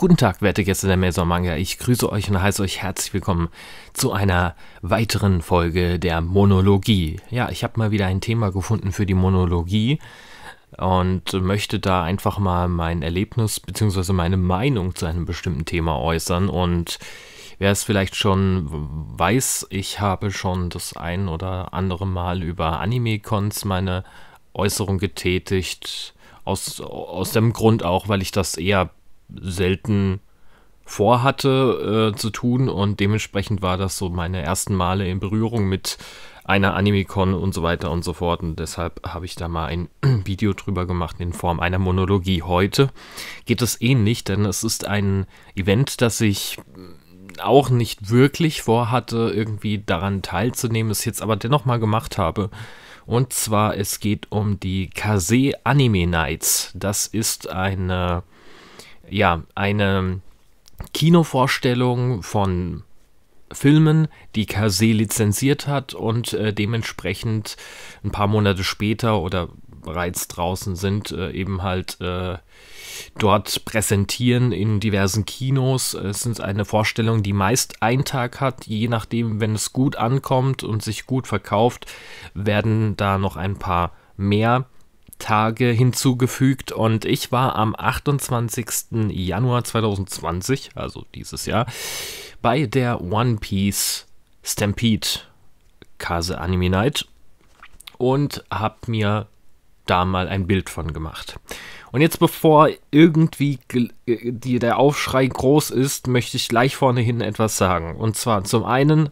Guten Tag, werte Gäste der Maison Manga. Ich grüße euch und heiße euch herzlich willkommen zu einer weiteren Folge der Monologie. Ja, ich habe mal wieder ein Thema gefunden für die Monologie und möchte da einfach mal mein Erlebnis bzw. meine Meinung zu einem bestimmten Thema äußern. Und wer es vielleicht schon weiß, ich habe schon das ein oder andere Mal über Anime-Cons meine Äußerung getätigt. Aus, aus dem Grund auch, weil ich das eher selten vorhatte äh, zu tun und dementsprechend war das so meine ersten Male in Berührung mit einer Animicon und so weiter und so fort und deshalb habe ich da mal ein Video drüber gemacht in Form einer Monologie. Heute geht es ähnlich, denn es ist ein Event, das ich auch nicht wirklich vorhatte, irgendwie daran teilzunehmen, es jetzt aber dennoch mal gemacht habe. Und zwar, es geht um die Kase Anime Nights. Das ist eine ja, eine Kinovorstellung von Filmen, die Kase lizenziert hat und äh, dementsprechend ein paar Monate später oder bereits draußen sind, äh, eben halt äh, dort präsentieren in diversen Kinos. Es ist eine Vorstellung, die meist einen Tag hat. Je nachdem, wenn es gut ankommt und sich gut verkauft, werden da noch ein paar mehr Tage hinzugefügt und ich war am 28. Januar 2020, also dieses Jahr, bei der One Piece Stampede Kase Anime Night und habe mir da mal ein Bild von gemacht. Und jetzt, bevor irgendwie äh, die, der Aufschrei groß ist, möchte ich gleich vorne hin etwas sagen. Und zwar zum einen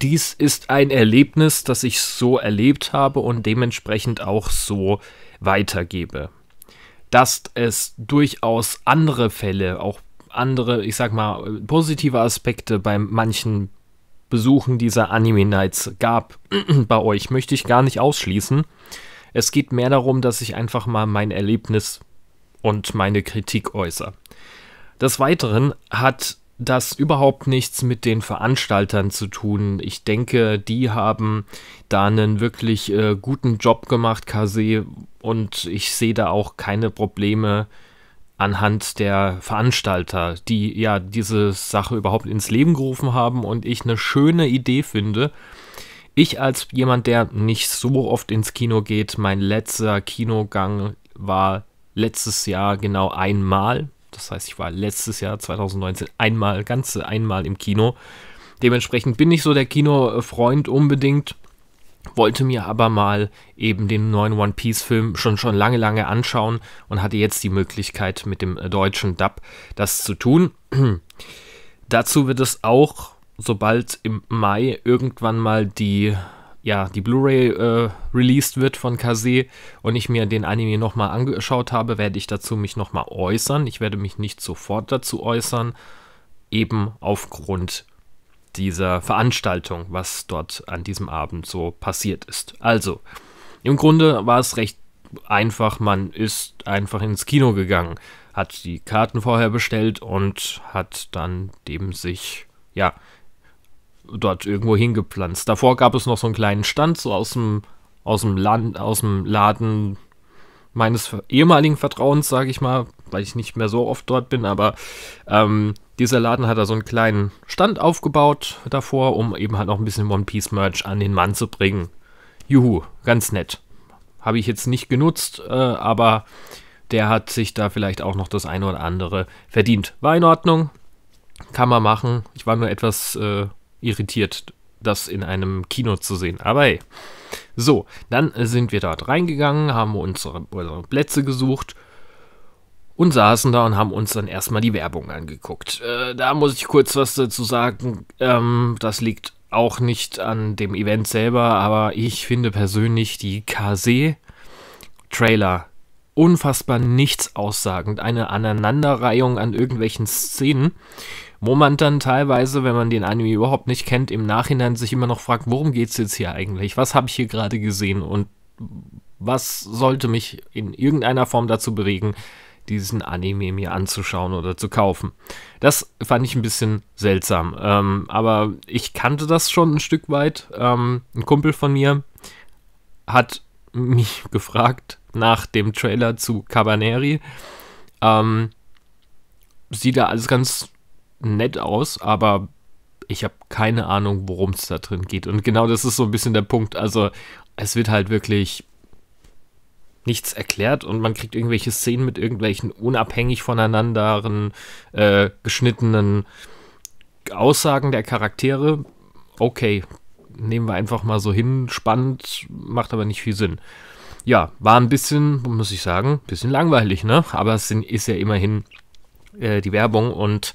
dies ist ein Erlebnis, das ich so erlebt habe und dementsprechend auch so weitergebe. Dass es durchaus andere Fälle, auch andere, ich sag mal, positive Aspekte bei manchen Besuchen dieser Anime Nights gab bei euch, möchte ich gar nicht ausschließen. Es geht mehr darum, dass ich einfach mal mein Erlebnis und meine Kritik äußere. Des Weiteren hat das überhaupt nichts mit den Veranstaltern zu tun. Ich denke, die haben da einen wirklich äh, guten Job gemacht, Kase, und ich sehe da auch keine Probleme anhand der Veranstalter, die ja diese Sache überhaupt ins Leben gerufen haben und ich eine schöne Idee finde. Ich als jemand, der nicht so oft ins Kino geht, mein letzter Kinogang war letztes Jahr genau einmal das heißt, ich war letztes Jahr 2019 einmal, ganze einmal im Kino. Dementsprechend bin ich so der Kinofreund unbedingt, wollte mir aber mal eben den neuen One Piece Film schon schon lange lange anschauen und hatte jetzt die Möglichkeit mit dem deutschen Dub das zu tun. Dazu wird es auch sobald im Mai irgendwann mal die ja, die Blu-ray äh, released wird von Kase und ich mir den Anime nochmal angeschaut habe, werde ich dazu mich nochmal äußern. Ich werde mich nicht sofort dazu äußern, eben aufgrund dieser Veranstaltung, was dort an diesem Abend so passiert ist. Also, im Grunde war es recht einfach, man ist einfach ins Kino gegangen, hat die Karten vorher bestellt und hat dann dem sich, ja, dort irgendwo hingepflanzt. Davor gab es noch so einen kleinen Stand, so aus dem, aus dem, Land, aus dem Laden meines ehemaligen Vertrauens, sage ich mal, weil ich nicht mehr so oft dort bin, aber ähm, dieser Laden hat da so einen kleinen Stand aufgebaut davor, um eben halt noch ein bisschen One Piece Merch an den Mann zu bringen. Juhu, ganz nett. Habe ich jetzt nicht genutzt, äh, aber der hat sich da vielleicht auch noch das eine oder andere verdient. War in Ordnung, kann man machen. Ich war nur etwas äh, irritiert, das in einem Kino zu sehen. Aber hey. So, dann sind wir dort reingegangen, haben unsere, unsere Plätze gesucht und saßen da und haben uns dann erstmal die Werbung angeguckt. Äh, da muss ich kurz was dazu sagen. Ähm, das liegt auch nicht an dem Event selber, aber ich finde persönlich die KZ-Trailer unfassbar nichts aussagend. Eine Aneinanderreihung an irgendwelchen Szenen wo man dann teilweise, wenn man den Anime überhaupt nicht kennt, im Nachhinein sich immer noch fragt, worum geht es jetzt hier eigentlich? Was habe ich hier gerade gesehen? Und was sollte mich in irgendeiner Form dazu bewegen, diesen Anime mir anzuschauen oder zu kaufen. Das fand ich ein bisschen seltsam. Ähm, aber ich kannte das schon ein Stück weit. Ähm, ein Kumpel von mir hat mich gefragt nach dem Trailer zu Cabaneri. Ähm, sieht da alles ganz nett aus, aber ich habe keine Ahnung, worum es da drin geht. Und genau das ist so ein bisschen der Punkt. Also es wird halt wirklich nichts erklärt und man kriegt irgendwelche Szenen mit irgendwelchen unabhängig voneinander äh, geschnittenen Aussagen der Charaktere. Okay, nehmen wir einfach mal so hin. Spannend, macht aber nicht viel Sinn. Ja, war ein bisschen, muss ich sagen, ein bisschen langweilig, ne? Aber es sind, ist ja immerhin äh, die Werbung und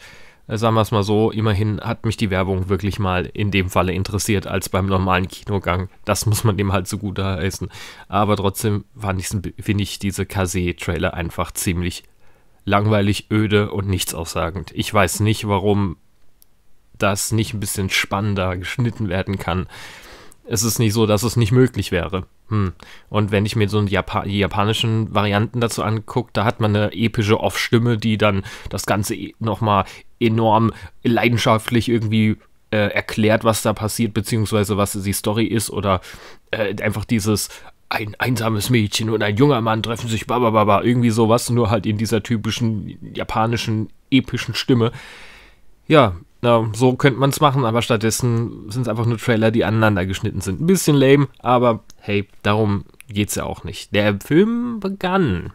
sagen wir es mal so, immerhin hat mich die Werbung wirklich mal in dem Falle interessiert als beim normalen Kinogang. Das muss man dem halt so gut heißen. Aber trotzdem finde ich diese Kase-Trailer einfach ziemlich langweilig, öde und nichts aussagend. Ich weiß nicht, warum das nicht ein bisschen spannender geschnitten werden kann es ist nicht so, dass es nicht möglich wäre. Hm. Und wenn ich mir so Japa die japanischen Varianten dazu angucke, da hat man eine epische Off-Stimme, die dann das Ganze e-, nochmal enorm leidenschaftlich irgendwie äh, erklärt, was da passiert, beziehungsweise was die Story ist oder äh, einfach dieses ein einsames Mädchen und ein junger Mann treffen sich, babababa, irgendwie sowas, nur halt in dieser typischen japanischen epischen Stimme. Ja, ja, so könnte man es machen, aber stattdessen sind es einfach nur Trailer, die aneinander geschnitten sind. Ein bisschen lame, aber hey, darum geht es ja auch nicht. Der Film begann.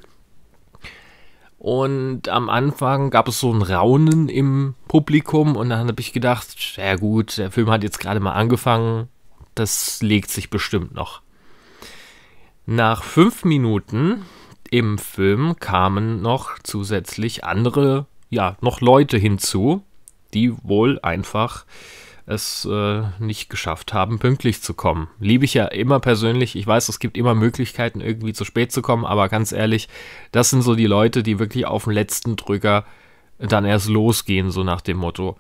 Und am Anfang gab es so ein Raunen im Publikum und dann habe ich gedacht, ja gut, der Film hat jetzt gerade mal angefangen, das legt sich bestimmt noch. Nach fünf Minuten im Film kamen noch zusätzlich andere, ja, noch Leute hinzu, die wohl einfach es äh, nicht geschafft haben, pünktlich zu kommen. Liebe ich ja immer persönlich. Ich weiß, es gibt immer Möglichkeiten, irgendwie zu spät zu kommen, aber ganz ehrlich, das sind so die Leute, die wirklich auf den letzten Drücker dann erst losgehen, so nach dem Motto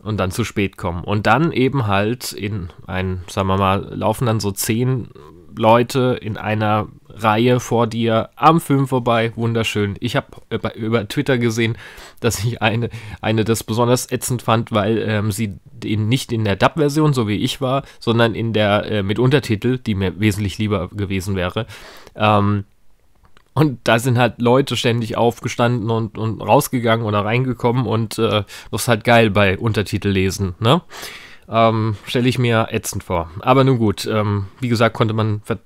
und dann zu spät kommen. Und dann eben halt in ein, sagen wir mal, laufen dann so 10 Leute in einer Reihe vor dir am Film vorbei. Wunderschön. Ich habe über, äh, über, Twitter gesehen, dass ich eine, eine das besonders ätzend fand, weil ähm, sie in, nicht in der Dub-Version, so wie ich war, sondern in der äh, mit Untertitel, die mir wesentlich lieber gewesen wäre. Ähm, und da sind halt Leute ständig aufgestanden und, und rausgegangen oder reingekommen und äh, das ist halt geil bei Untertitel lesen, ne? ähm, stelle ich mir ätzend vor. Aber nun gut, ähm, wie gesagt, konnte man ver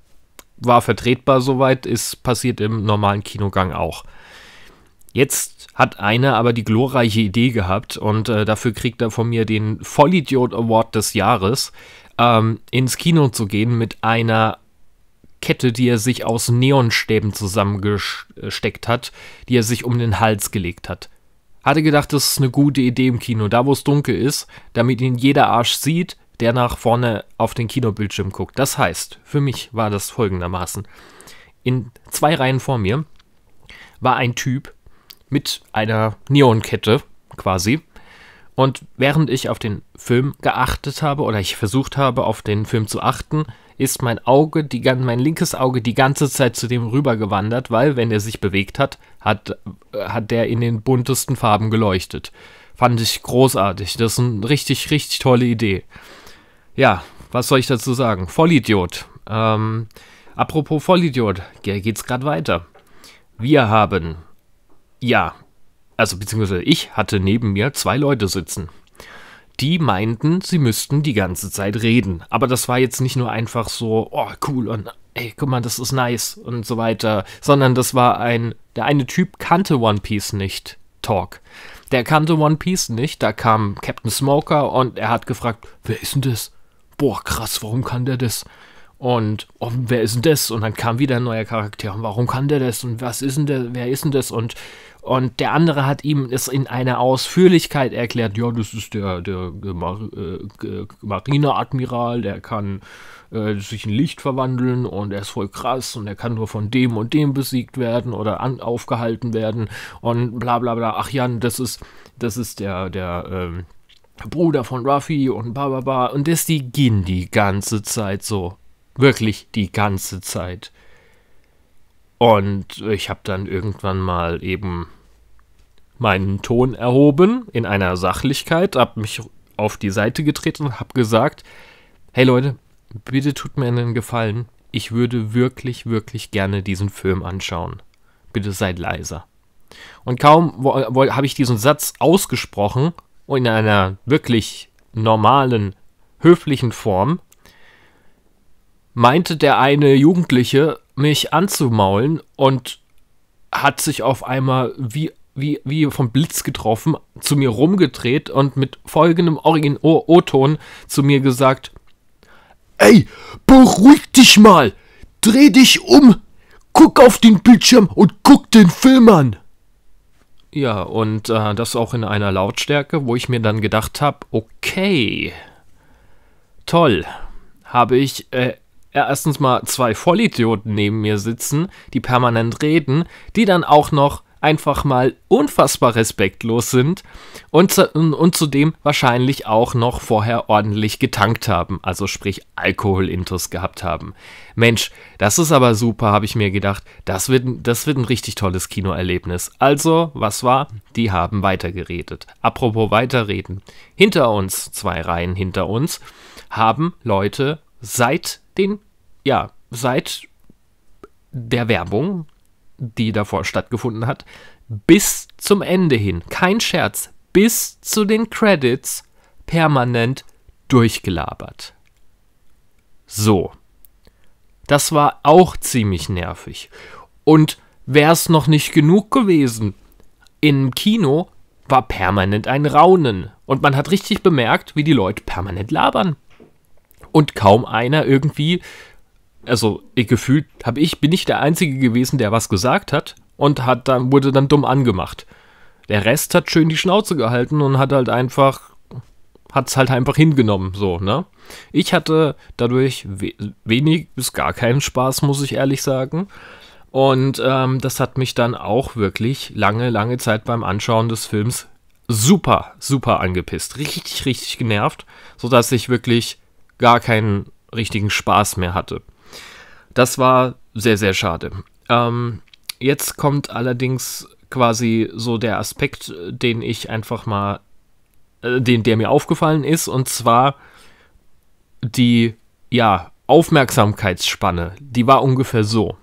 war vertretbar soweit, ist passiert im normalen Kinogang auch. Jetzt hat einer aber die glorreiche Idee gehabt und äh, dafür kriegt er von mir den Vollidiot Award des Jahres, ähm, ins Kino zu gehen mit einer Kette, die er sich aus Neonstäben zusammengesteckt hat, die er sich um den Hals gelegt hat hatte gedacht, das ist eine gute Idee im Kino, da wo es dunkel ist, damit ihn jeder Arsch sieht, der nach vorne auf den Kinobildschirm guckt. Das heißt, für mich war das folgendermaßen. In zwei Reihen vor mir war ein Typ mit einer Neonkette quasi. Und während ich auf den Film geachtet habe oder ich versucht habe, auf den Film zu achten, ist mein Auge, die, mein linkes Auge die ganze Zeit zu dem rübergewandert, weil wenn er sich bewegt hat, hat, äh, hat der in den buntesten Farben geleuchtet. Fand ich großartig. Das ist eine richtig, richtig tolle Idee. Ja, was soll ich dazu sagen? Vollidiot. Ähm, apropos Vollidiot, geht's gerade weiter. Wir haben, ja, also beziehungsweise ich hatte neben mir zwei Leute sitzen die meinten, sie müssten die ganze Zeit reden. Aber das war jetzt nicht nur einfach so, oh, cool und ey, guck mal, das ist nice und so weiter, sondern das war ein, der eine Typ kannte One Piece nicht, Talk. Der kannte One Piece nicht, da kam Captain Smoker und er hat gefragt, wer ist denn das? Boah, krass, warum kann der das? Und oh, wer ist denn das? Und dann kam wieder ein neuer Charakter. Und warum kann der das? Und was ist denn der? Wer ist denn das? Und und der andere hat ihm es in einer Ausführlichkeit erklärt, ja, das ist der, der, der äh, Marineadmiral, der kann äh, sich in Licht verwandeln und er ist voll krass und er kann nur von dem und dem besiegt werden oder an, aufgehalten werden und bla bla bla. Ach Jan, das ist, das ist der, der, ähm, Bruder von Ruffy und bla bla bla. Und das die ging die ganze Zeit so. Wirklich die ganze Zeit. Und ich habe dann irgendwann mal eben meinen Ton erhoben in einer Sachlichkeit, habe mich auf die Seite getreten und habe gesagt, hey Leute, bitte tut mir einen Gefallen, ich würde wirklich, wirklich gerne diesen Film anschauen. Bitte seid leiser. Und kaum habe ich diesen Satz ausgesprochen und oh, in einer wirklich normalen, höflichen Form, meinte der eine Jugendliche mich anzumaulen und hat sich auf einmal wie, wie, wie vom Blitz getroffen, zu mir rumgedreht und mit folgendem Origin-O-Ton zu mir gesagt: Ey, beruhig dich mal! Dreh dich um! Guck auf den Bildschirm und guck den Film an! Ja, und äh, das auch in einer Lautstärke, wo ich mir dann gedacht habe: Okay, toll, habe ich. Äh, erstens mal zwei Vollidioten neben mir sitzen, die permanent reden, die dann auch noch einfach mal unfassbar respektlos sind und, zu, und zudem wahrscheinlich auch noch vorher ordentlich getankt haben, also sprich Alkoholintus gehabt haben. Mensch, das ist aber super, habe ich mir gedacht. Das wird, das wird ein richtig tolles Kinoerlebnis. Also, was war? Die haben weitergeredet. Apropos weiterreden. Hinter uns, zwei Reihen hinter uns, haben Leute seit den ja, seit der Werbung, die davor stattgefunden hat, bis zum Ende hin, kein Scherz, bis zu den Credits permanent durchgelabert. So. Das war auch ziemlich nervig. Und wäre es noch nicht genug gewesen, im Kino war permanent ein Raunen. Und man hat richtig bemerkt, wie die Leute permanent labern. Und kaum einer irgendwie also ich gefühlt habe ich, bin ich der Einzige gewesen, der was gesagt hat und hat dann, wurde dann dumm angemacht. Der Rest hat schön die Schnauze gehalten und hat halt einfach, hat es halt einfach hingenommen, so, ne? Ich hatte dadurch we wenig bis gar keinen Spaß, muss ich ehrlich sagen. Und ähm, das hat mich dann auch wirklich lange, lange Zeit beim Anschauen des Films super, super angepisst. Richtig, richtig genervt, sodass ich wirklich gar keinen richtigen Spaß mehr hatte. Das war sehr, sehr schade. Ähm, jetzt kommt allerdings quasi so der Aspekt, den ich einfach mal, äh, den, der mir aufgefallen ist, und zwar die, ja, Aufmerksamkeitsspanne. Die war ungefähr so.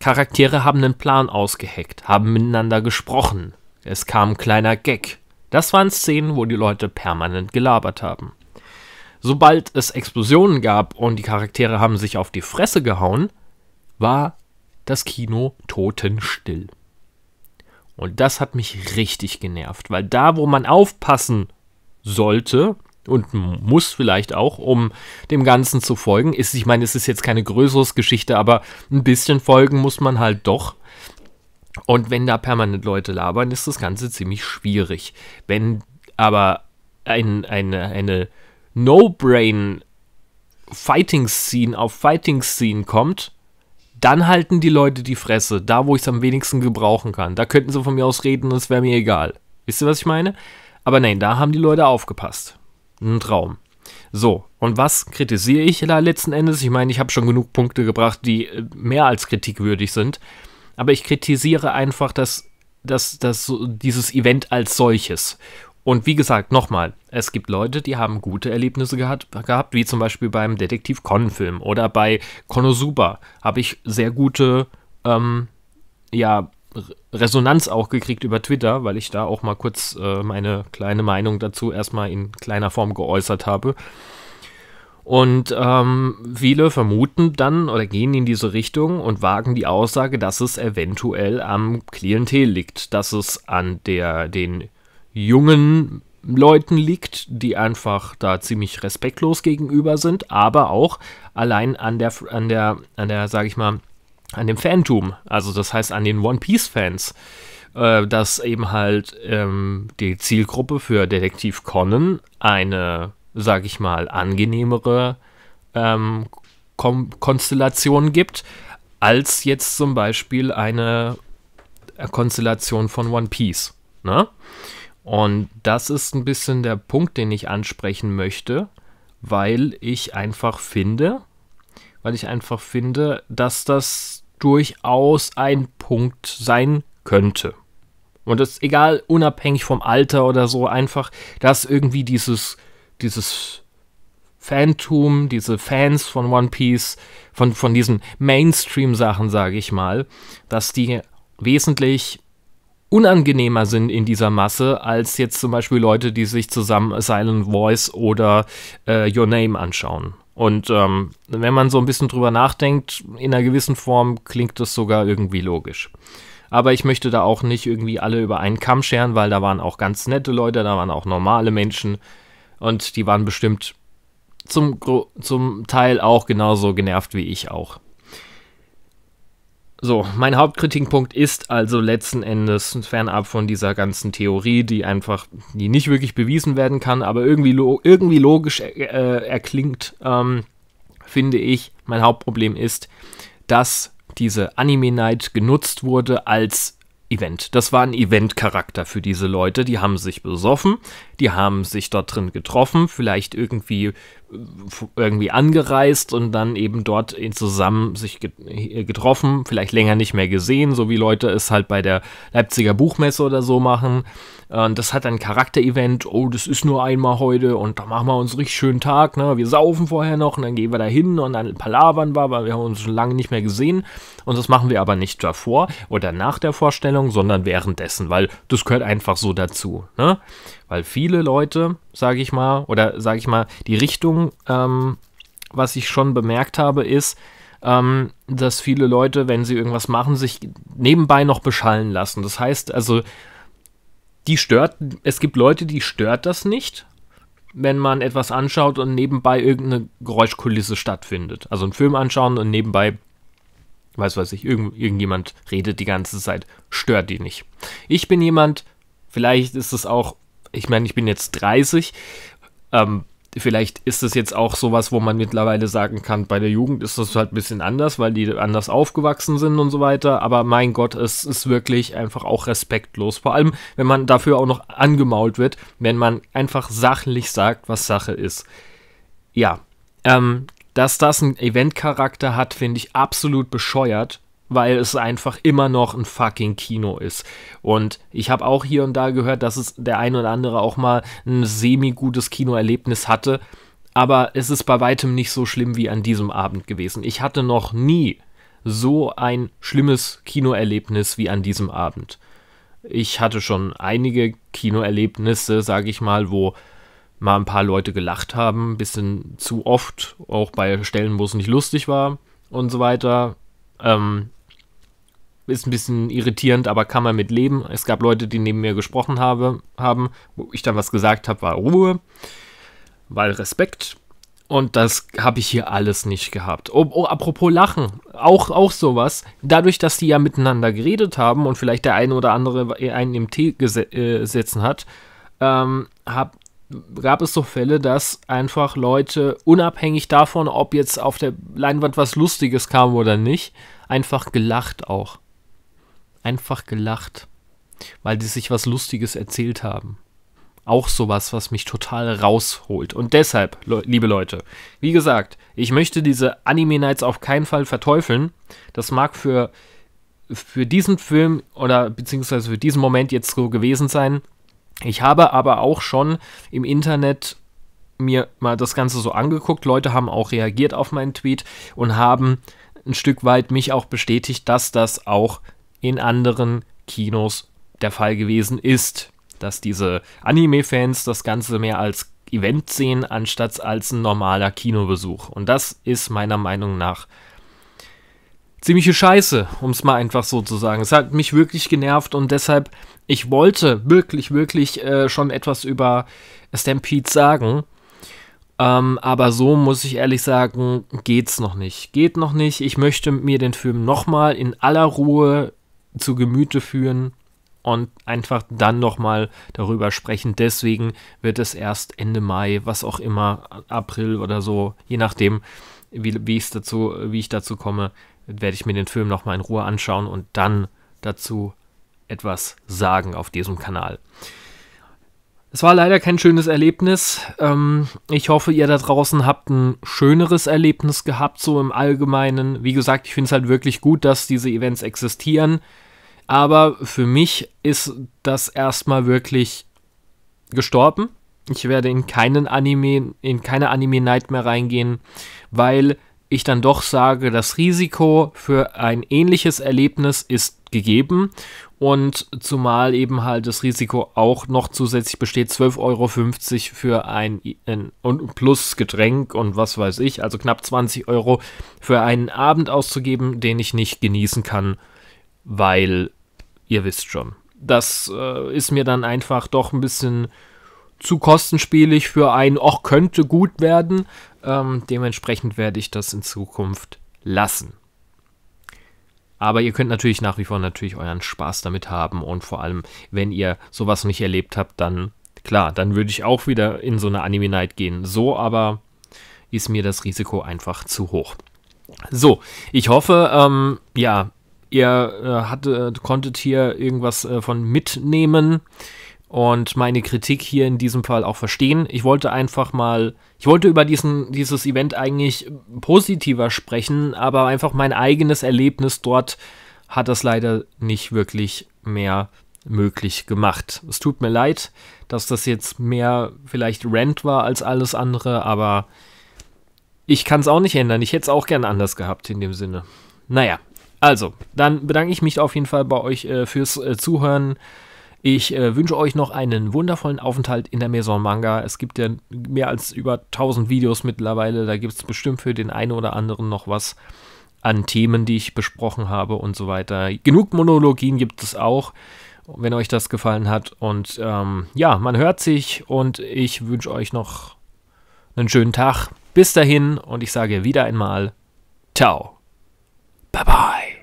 Charaktere haben einen Plan ausgeheckt, haben miteinander gesprochen. Es kam ein kleiner Gag. Das waren Szenen, wo die Leute permanent gelabert haben sobald es Explosionen gab und die Charaktere haben sich auf die Fresse gehauen, war das Kino totenstill. Und das hat mich richtig genervt, weil da, wo man aufpassen sollte und muss vielleicht auch, um dem Ganzen zu folgen, ist, ich meine, es ist jetzt keine größere Geschichte, aber ein bisschen folgen muss man halt doch. Und wenn da permanent Leute labern, ist das Ganze ziemlich schwierig. Wenn aber ein, eine, eine No-Brain Fighting Scene auf Fighting Scene kommt, dann halten die Leute die Fresse, da wo ich es am wenigsten gebrauchen kann. Da könnten sie von mir aus reden, das wäre mir egal. Wisst ihr, was ich meine? Aber nein, da haben die Leute aufgepasst. Ein Traum. So, und was kritisiere ich da letzten Endes? Ich meine, ich habe schon genug Punkte gebracht, die äh, mehr als kritikwürdig sind. Aber ich kritisiere einfach, dass, dass, dass dieses Event als solches und wie gesagt, nochmal, es gibt Leute, die haben gute Erlebnisse gehabt, gehabt wie zum Beispiel beim Detektiv Conan-Film oder bei Konosuba habe ich sehr gute ähm, ja, Resonanz auch gekriegt über Twitter, weil ich da auch mal kurz äh, meine kleine Meinung dazu erstmal in kleiner Form geäußert habe. Und ähm, viele vermuten dann oder gehen in diese Richtung und wagen die Aussage, dass es eventuell am Klientel liegt, dass es an der, den jungen Leuten liegt, die einfach da ziemlich respektlos gegenüber sind, aber auch allein an der, an der, an der, sag ich mal, an dem Fantum, also das heißt an den One Piece Fans, äh, dass eben halt ähm, die Zielgruppe für Detektiv Conan eine, sag ich mal, angenehmere ähm, Kon Konstellation gibt, als jetzt zum Beispiel eine Konstellation von One Piece. Ne? Und das ist ein bisschen der Punkt, den ich ansprechen möchte, weil ich einfach finde, weil ich einfach finde, dass das durchaus ein Punkt sein könnte. Und das ist egal, unabhängig vom Alter oder so, einfach, dass irgendwie dieses, dieses Fantum, diese Fans von One Piece, von, von diesen Mainstream-Sachen, sage ich mal, dass die wesentlich unangenehmer sind in dieser Masse als jetzt zum Beispiel Leute, die sich zusammen Silent Voice oder äh, Your Name anschauen. Und ähm, wenn man so ein bisschen drüber nachdenkt, in einer gewissen Form klingt das sogar irgendwie logisch. Aber ich möchte da auch nicht irgendwie alle über einen Kamm scheren, weil da waren auch ganz nette Leute, da waren auch normale Menschen und die waren bestimmt zum, zum Teil auch genauso genervt wie ich auch. So, mein Hauptkritikpunkt ist also letzten Endes fernab von dieser ganzen Theorie, die einfach, die nicht wirklich bewiesen werden kann, aber irgendwie, lo irgendwie logisch äh, äh, erklingt, ähm, finde ich. Mein Hauptproblem ist, dass diese Anime Night genutzt wurde als Event. Das war ein Event-Charakter für diese Leute. Die haben sich besoffen, die haben sich dort drin getroffen, vielleicht irgendwie äh, irgendwie angereist und dann eben dort zusammen sich äh, getroffen, vielleicht länger nicht mehr gesehen, so wie Leute es halt bei der Leipziger Buchmesse oder so machen. Das hat ein Charakterevent, oh, das ist nur einmal heute und da machen wir uns einen richtig schönen Tag, ne? Wir saufen vorher noch und dann gehen wir da hin und dann palavern wir, weil wir haben uns schon lange nicht mehr gesehen. Und das machen wir aber nicht davor oder nach der Vorstellung, sondern währenddessen, weil das gehört einfach so dazu, ne? Weil viele Leute, sage ich mal, oder sage ich mal, die Richtung, ähm, was ich schon bemerkt habe, ist, ähm, dass viele Leute, wenn sie irgendwas machen, sich nebenbei noch beschallen lassen. Das heißt also, die stört, es gibt Leute, die stört das nicht, wenn man etwas anschaut und nebenbei irgendeine Geräuschkulisse stattfindet. Also einen Film anschauen und nebenbei, weiß weiß ich, irgend, irgendjemand redet die ganze Zeit, stört die nicht. Ich bin jemand, vielleicht ist es auch ich meine, ich bin jetzt 30. Ähm, vielleicht ist es jetzt auch sowas, wo man mittlerweile sagen kann, bei der Jugend ist das halt ein bisschen anders, weil die anders aufgewachsen sind und so weiter. Aber mein Gott, es ist wirklich einfach auch respektlos. Vor allem, wenn man dafür auch noch angemault wird, wenn man einfach sachlich sagt, was Sache ist. Ja, ähm, dass das einen Eventcharakter hat, finde ich absolut bescheuert weil es einfach immer noch ein fucking Kino ist. Und ich habe auch hier und da gehört, dass es der ein oder andere auch mal ein semi-gutes Kinoerlebnis hatte. Aber es ist bei weitem nicht so schlimm wie an diesem Abend gewesen. Ich hatte noch nie so ein schlimmes Kinoerlebnis wie an diesem Abend. Ich hatte schon einige Kinoerlebnisse, sage ich mal, wo mal ein paar Leute gelacht haben, ein bisschen zu oft, auch bei Stellen, wo es nicht lustig war und so weiter. Ähm, ist ein bisschen irritierend, aber kann man mit leben. Es gab Leute, die neben mir gesprochen habe, haben, wo ich dann was gesagt habe, war Ruhe, weil Respekt. Und das habe ich hier alles nicht gehabt. Oh, oh, apropos Lachen, auch, auch sowas. Dadurch, dass die ja miteinander geredet haben und vielleicht der eine oder andere einen im Tee gesessen äh, hat, ähm, hab, gab es so Fälle, dass einfach Leute, unabhängig davon, ob jetzt auf der Leinwand was Lustiges kam oder nicht, einfach gelacht auch einfach gelacht, weil die sich was Lustiges erzählt haben. Auch sowas, was mich total rausholt. Und deshalb, le liebe Leute, wie gesagt, ich möchte diese Anime Nights auf keinen Fall verteufeln. Das mag für, für diesen Film oder beziehungsweise für diesen Moment jetzt so gewesen sein. Ich habe aber auch schon im Internet mir mal das Ganze so angeguckt. Leute haben auch reagiert auf meinen Tweet und haben ein Stück weit mich auch bestätigt, dass das auch in anderen Kinos der Fall gewesen ist, dass diese Anime-Fans das Ganze mehr als Event sehen, anstatt als ein normaler Kinobesuch. Und das ist meiner Meinung nach ziemliche Scheiße, um es mal einfach so zu sagen. Es hat mich wirklich genervt und deshalb, ich wollte wirklich, wirklich äh, schon etwas über Stampede sagen. Ähm, aber so muss ich ehrlich sagen, geht's noch nicht. Geht noch nicht. Ich möchte mir den Film nochmal in aller Ruhe zu Gemüte führen und einfach dann nochmal darüber sprechen. Deswegen wird es erst Ende Mai, was auch immer, April oder so, je nachdem, wie, wie, dazu, wie ich dazu komme, werde ich mir den Film nochmal in Ruhe anschauen und dann dazu etwas sagen auf diesem Kanal. Es war leider kein schönes Erlebnis. Ähm, ich hoffe, ihr da draußen habt ein schöneres Erlebnis gehabt, so im Allgemeinen. Wie gesagt, ich finde es halt wirklich gut, dass diese Events existieren. Aber für mich ist das erstmal wirklich gestorben. Ich werde in keinen Anime, in keine Anime Night mehr reingehen, weil ich dann doch sage, das Risiko für ein ähnliches Erlebnis ist gegeben und zumal eben halt das Risiko auch noch zusätzlich besteht, 12,50 Euro für ein, ein plus Getränk und was weiß ich, also knapp 20 Euro für einen Abend auszugeben, den ich nicht genießen kann, weil ihr wisst schon. Das äh, ist mir dann einfach doch ein bisschen zu kostenspielig für ein, auch könnte gut werden. Ähm, dementsprechend werde ich das in Zukunft lassen. Aber ihr könnt natürlich nach wie vor natürlich euren Spaß damit haben und vor allem, wenn ihr sowas nicht erlebt habt, dann klar, dann würde ich auch wieder in so eine Anime Night gehen. So aber ist mir das Risiko einfach zu hoch. So, ich hoffe, ähm, ja, ihr äh, hatte, äh, konntet hier irgendwas äh, von mitnehmen und meine Kritik hier in diesem Fall auch verstehen. Ich wollte einfach mal, ich wollte über diesen, dieses Event eigentlich positiver sprechen, aber einfach mein eigenes Erlebnis dort hat das leider nicht wirklich mehr möglich gemacht. Es tut mir leid, dass das jetzt mehr vielleicht Rent war als alles andere, aber ich kann es auch nicht ändern. Ich hätte es auch gern anders gehabt in dem Sinne. Naja. Also, dann bedanke ich mich auf jeden Fall bei euch äh, fürs äh, Zuhören. Ich äh, wünsche euch noch einen wundervollen Aufenthalt in der Maison Manga. Es gibt ja mehr als über 1000 Videos mittlerweile. Da gibt es bestimmt für den einen oder anderen noch was an Themen, die ich besprochen habe und so weiter. Genug Monologien gibt es auch, wenn euch das gefallen hat. Und ähm, ja, man hört sich und ich wünsche euch noch einen schönen Tag. Bis dahin und ich sage wieder einmal, ciao. Bye bye.